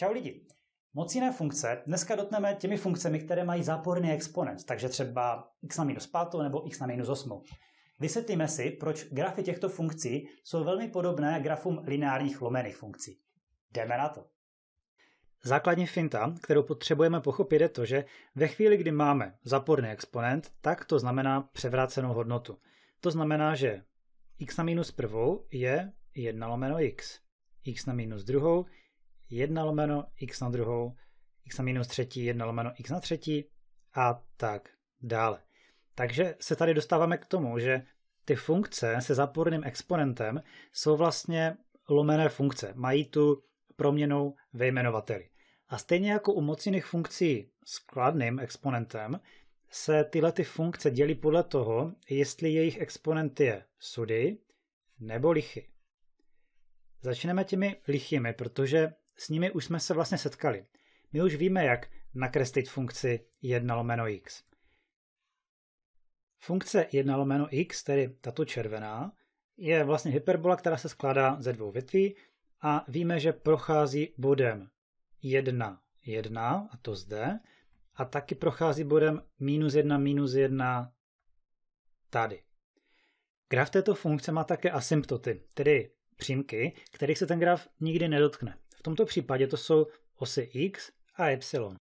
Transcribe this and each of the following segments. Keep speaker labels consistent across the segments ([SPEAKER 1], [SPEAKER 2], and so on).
[SPEAKER 1] Čau lidi. Moc jiné funkce. Dneska dotneme těmi funkcemi, které mají záporný exponent, takže třeba x na minus 5 nebo x na minus 8. Vysvětlíme si, proč grafy těchto funkcí jsou velmi podobné grafům lineárních lomených funkcí. Jdeme na to. Základní finta, kterou potřebujeme pochopit, je to, že ve chvíli, kdy máme záporný exponent, tak to znamená převrácenou hodnotu. To znamená, že x na minus prvou je 1 lomeno x, x na minus druhou 1 lomeno x na druhou, x na minus třetí, 1 lomeno x na třetí a tak dále. Takže se tady dostáváme k tomu, že ty funkce se záporným exponentem jsou vlastně lomené funkce. Mají tu proměnou ve jmenovateli. A stejně jako u mocných funkcí s kladným exponentem, se tyhle ty funkce dělí podle toho, jestli jejich exponent je sudy nebo lichy. Začneme těmi lichými, protože s nimi už jsme se vlastně setkali. My už víme, jak nakreslit funkci 1 lomeno x. Funkce 1 lomeno x, tedy tato červená, je vlastně hyperbola, která se skládá ze dvou větví a víme, že prochází bodem 1, 1, a to zde, a taky prochází bodem minus 1, minus 1 tady. Graf této funkce má také asymptoty, tedy přímky, kterých se ten graf nikdy nedotkne. V tomto případě to jsou osy x a y.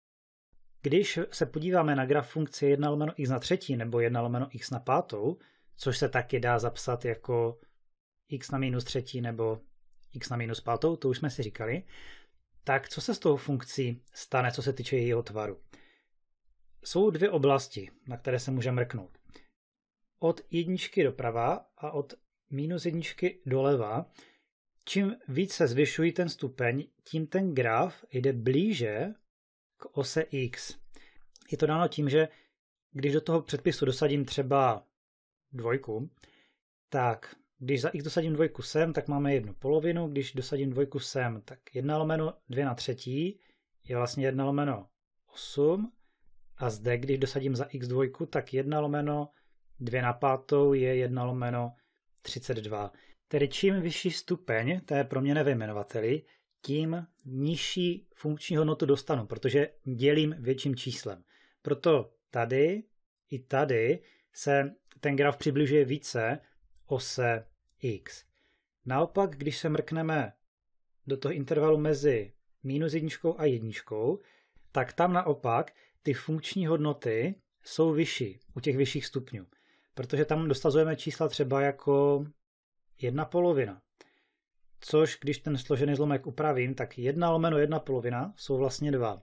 [SPEAKER 1] Když se podíváme na graf funkce 1 lomeno x na třetí nebo 1 lomeno x na pátou, což se taky dá zapsat jako x na minus třetí nebo x na minus pátou, to už jsme si říkali, tak co se s tou funkcí stane, co se týče jejího tvaru? Jsou dvě oblasti, na které se můžeme mrknout. Od jedničky doprava a od minus jedničky doleva čím více zvyšují ten stupeň, tím ten graf jde blíže k ose x. Je to dáno tím, že když do toho předpisu dosadím třeba dvojku, tak když za x dosadím dvojku sem, tak máme jednu polovinu, když dosadím dvojku sem, tak 1 lomeno 2 na třetí je vlastně 1 lomeno 8 a zde, když dosadím za x dvojku, tak 1 lomeno 2 na pátou je 1 lomeno 32. Tedy čím vyšší stupeň té proměny vyjmenovateli, tím nižší funkční hodnotu dostanu, protože dělím větším číslem. Proto tady i tady se ten graf přibližuje více ose x. Naopak, když se mrkneme do toho intervalu mezi minus jedničkou a jedničkou, tak tam naopak ty funkční hodnoty jsou vyšší u těch vyšších stupňů, protože tam dostazujeme čísla třeba jako jedna polovina. Což, když ten složený zlomek upravím, tak jedna lomeno jedna polovina jsou vlastně dva.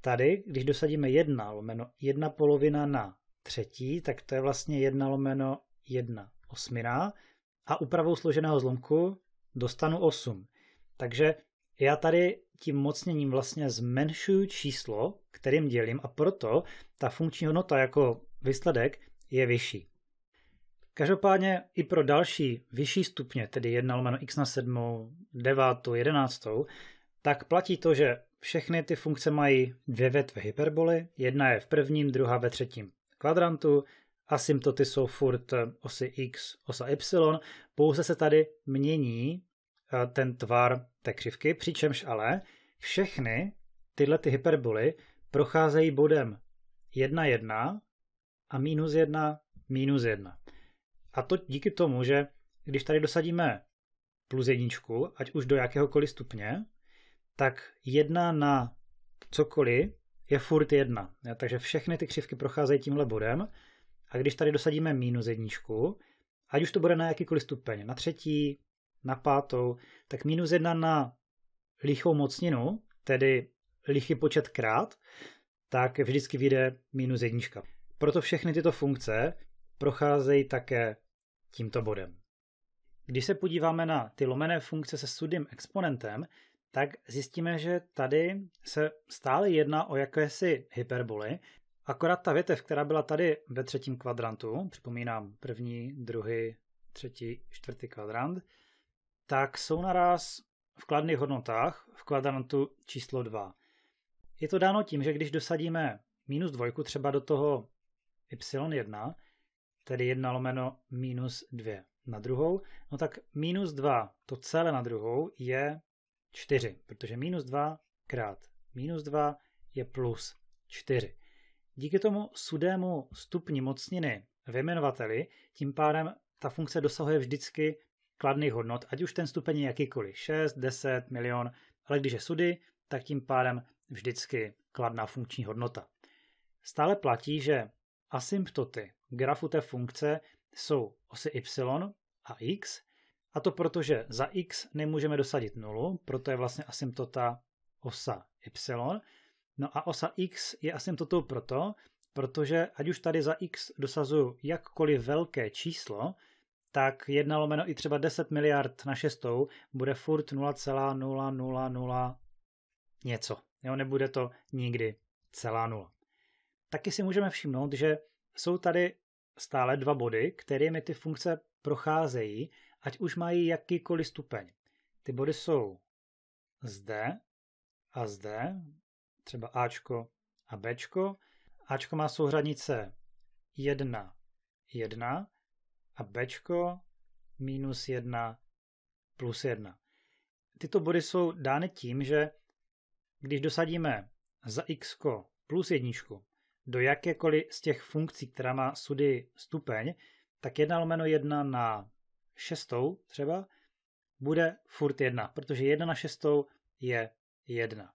[SPEAKER 1] Tady, když dosadíme jedna lomeno jedna polovina na třetí, tak to je vlastně jedna lomeno jedna osmina a upravou složeného zlomku dostanu 8. Takže já tady tím mocněním vlastně zmenšuju číslo, kterým dělím a proto ta funkční hodnota jako výsledek je vyšší. Každopádně i pro další vyšší stupně, tedy 1 lomeno x na 7, 9, 11, tak platí to, že všechny ty funkce mají dvě větve hyperboly, jedna je v prvním, druhá ve třetím kvadrantu, asymptoty jsou furt osy x, osa y, pouze se tady mění eh, ten tvar té křivky, přičemž ale všechny tyhle ty hyperboly procházejí bodem 1, 1 a minus 1, minus 1. A to díky tomu, že když tady dosadíme plus jedničku, ať už do jakéhokoliv stupně, tak jedna na cokoliv je furt jedna. Takže všechny ty křivky procházejí tímhle bodem. A když tady dosadíme minus jedničku, ať už to bude na jakýkoliv stupeň, na třetí, na pátou, tak minus jedna na lichou mocninu, tedy lichý počet krát, tak vždycky vyjde minus jednička. Proto všechny tyto funkce procházejí také tímto bodem. Když se podíváme na ty lomené funkce se sudým exponentem, tak zjistíme, že tady se stále jedná o jakési hyperboly, akorát ta větev, která byla tady ve třetím kvadrantu, připomínám první, druhý, třetí, čtvrtý kvadrant, tak jsou naraz v kladných hodnotách v kvadrantu číslo 2. Je to dáno tím, že když dosadíme minus dvojku třeba do toho y1, tedy 1 lomeno minus 2 na druhou, no tak minus 2, to celé na druhou, je 4, protože minus 2 krát minus 2 je plus 4. Díky tomu sudému stupni mocniny vyjmenovateli, tím pádem ta funkce dosahuje vždycky kladných hodnot, ať už ten stupeň je jakýkoliv, 6, 10, milion, ale když je sudy, tak tím pádem vždycky kladná funkční hodnota. Stále platí, že asymptoty grafu té funkce jsou osy y a x, a to protože za x nemůžeme dosadit nulu, proto je vlastně asymptota osa y. No a osa x je asymptotou proto, protože ať už tady za x dosazuju jakkoliv velké číslo, tak 1 lomeno i třeba 10 miliard na šestou bude furt 0,000 něco. Jo, nebude to nikdy celá nula. Taky si můžeme všimnout, že jsou tady stále dva body, kterými ty funkce procházejí, ať už mají jakýkoliv stupeň. Ty body jsou zde a zde, třeba Ačko a Bčko. Ačko má souhradnice 1, 1 a Bčko minus 1 plus 1. Tyto body jsou dány tím, že když dosadíme za x plus jedničku, do jakékoliv z těch funkcí, která má sudy stupeň, tak 1 lomeno 1 na 6 třeba bude furt 1, protože 1 na 6 je 1.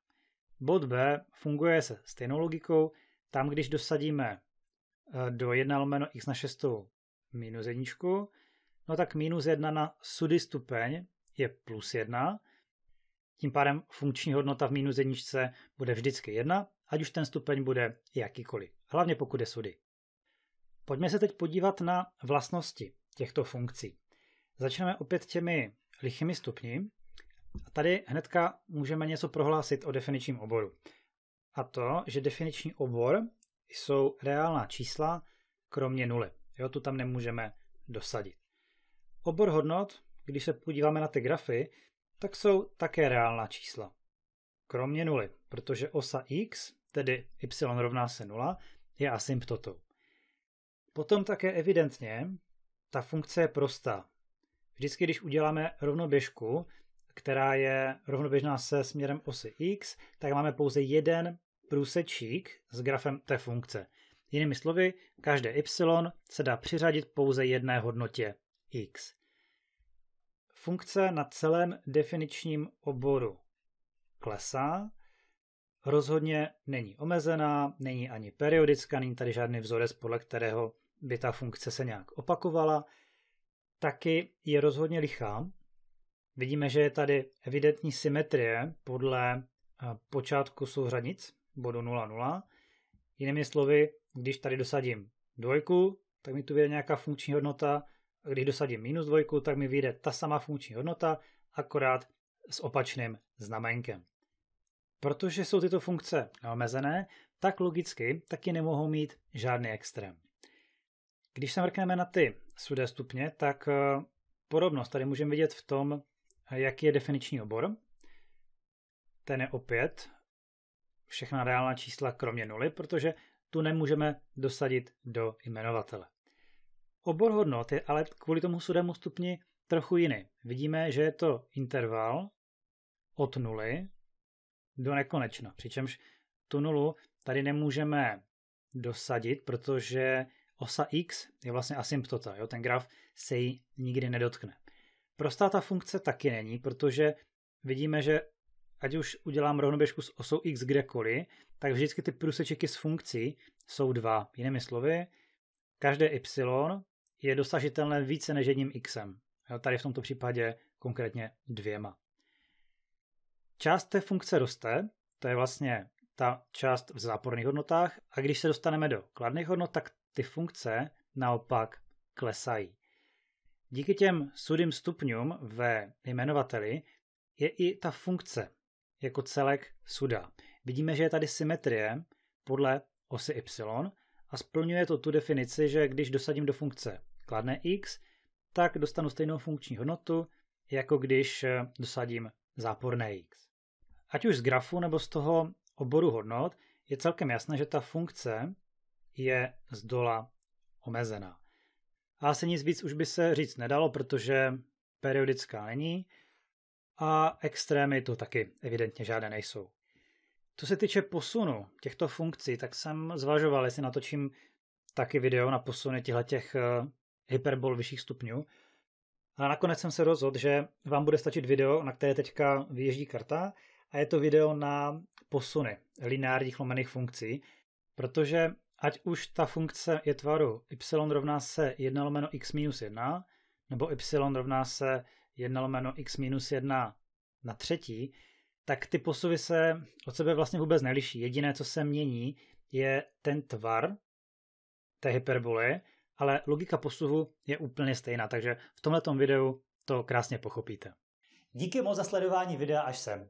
[SPEAKER 1] Bod B funguje se stejnou logikou. Tam, když dosadíme eh, do 1 lomeno x na 6 minus 1, no tak minus 1 na sudy stupeň je plus 1. Tím pádem funkční hodnota v minus jedničce bude vždycky 1, ať už ten stupeň bude jakýkoliv, hlavně pokud je sudy. Pojďme se teď podívat na vlastnosti těchto funkcí. Začneme opět těmi lichými stupni. A tady hnedka můžeme něco prohlásit o definičním oboru. A to, že definiční obor jsou reálná čísla, kromě nuly. Jo, tu tam nemůžeme dosadit. Obor hodnot, když se podíváme na ty grafy, tak jsou také reálná čísla kromě nuly, protože osa x, tedy y rovná se 0, je asymptotou. Potom také evidentně ta funkce je prostá. Vždycky, když uděláme rovnoběžku, která je rovnoběžná se směrem osy x, tak máme pouze jeden průsečík s grafem té funkce. Jinými slovy, každé y se dá přiřadit pouze jedné hodnotě x. Funkce na celém definičním oboru klesá. Rozhodně není omezená, není ani periodická, není tady žádný vzorec, podle kterého by ta funkce se nějak opakovala. Taky je rozhodně lichá. Vidíme, že je tady evidentní symetrie podle eh, počátku souřadnic bodu 0,0. Jinými slovy, když tady dosadím dvojku, tak mi tu vyjde nějaká funkční hodnota, a když dosadím minus dvojku, tak mi vyjde ta sama funkční hodnota, akorát s opačným znamenkem. Protože jsou tyto funkce omezené, tak logicky taky nemohou mít žádný extrém. Když se mrkneme na ty sudé stupně, tak eh, podobnost tady můžeme vidět v tom, jaký je definiční obor. Ten je opět všechna reálná čísla kromě nuly, protože tu nemůžeme dosadit do jmenovatele. Obor hodnot je ale kvůli tomu sudému stupni trochu jiný. Vidíme, že je to interval od nuly do nekonečna. Přičemž tu nulu tady nemůžeme dosadit, protože osa x je vlastně asymptota. Jo? Ten graf se jí nikdy nedotkne. Prostá ta funkce taky není, protože vidíme, že ať už udělám rovnoběžku s osou x kdekoliv, tak vždycky ty průsečíky s funkcí jsou dva. Jinými slovy, každé y je dosažitelné více než jedním xem. tady v tomto případě konkrétně dvěma. Část té funkce roste, to je vlastně ta část v záporných hodnotách, a když se dostaneme do kladných hodnot, tak ty funkce naopak klesají. Díky těm sudým stupňům ve jmenovateli je i ta funkce jako celek suda. Vidíme, že je tady symetrie podle osy y a splňuje to tu definici, že když dosadím do funkce kladné x, tak dostanu stejnou funkční hodnotu, jako když dosadím záporné x ať už z grafu nebo z toho oboru hodnot, je celkem jasné, že ta funkce je z dola omezená. A se nic víc už by se říct nedalo, protože periodická není a extrémy to taky evidentně žádné nejsou. Co se týče posunu těchto funkcí, tak jsem zvažoval, jestli natočím taky video na posuny těch eh, hyperbol vyšších stupňů. A nakonec jsem se rozhodl, že vám bude stačit video, na které teďka vyježdí karta a je to video na posuny lineárních lomených funkcí, protože ať už ta funkce je tvaru y rovná se 1 lomeno x minus 1, nebo y rovná se 1 lomeno x minus 1 na třetí, tak ty posuvy se od sebe vlastně vůbec neliší. Jediné, co se mění, je ten tvar té hyperboly, ale logika posuvu je úplně stejná, takže v tomto videu to krásně pochopíte. Díky moc za sledování videa až sem.